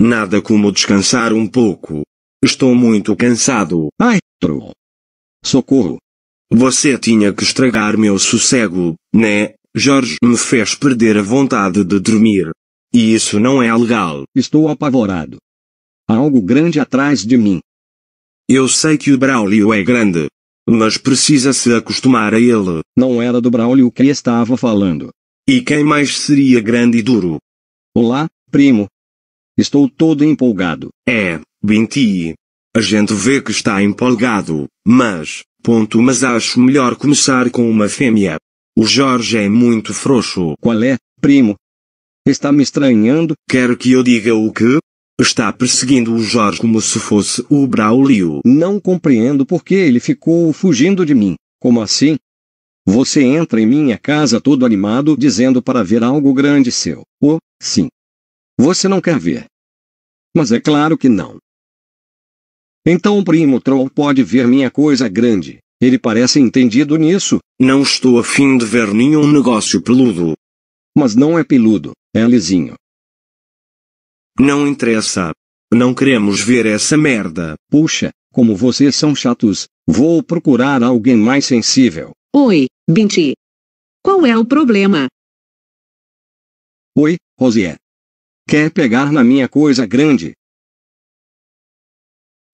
Nada como descansar um pouco. Estou muito cansado. Ai, tro. Socorro. Você tinha que estragar meu sossego, né? Jorge me fez perder a vontade de dormir. E isso não é legal. Estou apavorado. Há algo grande atrás de mim. Eu sei que o Braulio é grande. Mas precisa se acostumar a ele. Não era do Braulio que estava falando. E quem mais seria grande e duro? Olá, primo. Estou todo empolgado. É, Binti. A gente vê que está empolgado, mas, ponto, mas acho melhor começar com uma fêmea. O Jorge é muito frouxo. Qual é, primo? Está me estranhando? Quero que eu diga o que? Está perseguindo o Jorge como se fosse o Braulio. Não compreendo por que ele ficou fugindo de mim. Como assim? Você entra em minha casa todo animado dizendo para ver algo grande seu. Oh, sim. Você não quer ver. Mas é claro que não. Então o primo Troll pode ver minha coisa grande. Ele parece entendido nisso. Não estou afim de ver nenhum negócio peludo. Mas não é peludo, é lisinho. Não interessa. Não queremos ver essa merda. Puxa, como vocês são chatos, vou procurar alguém mais sensível. Oi, Binti. Qual é o problema? Oi, Rosier. Quer pegar na minha coisa grande?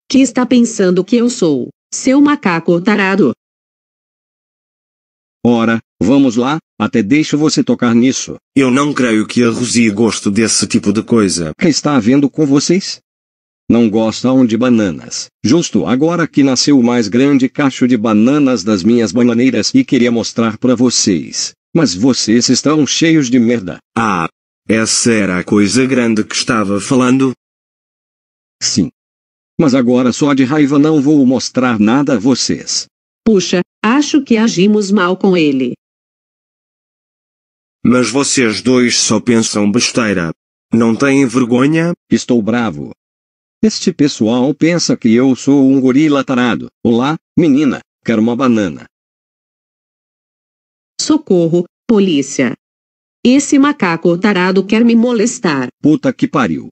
Que está pensando que eu sou, seu macaco tarado? Ora, vamos lá, até deixo você tocar nisso. Eu não creio que a Rosie goste desse tipo de coisa. O Que está havendo com vocês? Não gostam de bananas. Justo agora que nasceu o mais grande cacho de bananas das minhas bananeiras e queria mostrar para vocês. Mas vocês estão cheios de merda. Ah, essa era a coisa grande que estava falando? Sim. Mas agora só de raiva não vou mostrar nada a vocês. Puxa, acho que agimos mal com ele. Mas vocês dois só pensam besteira. Não têm vergonha? Estou bravo. Este pessoal pensa que eu sou um gorila tarado. Olá, menina, quero uma banana. Socorro, polícia. Esse macaco tarado quer me molestar. Puta que pariu.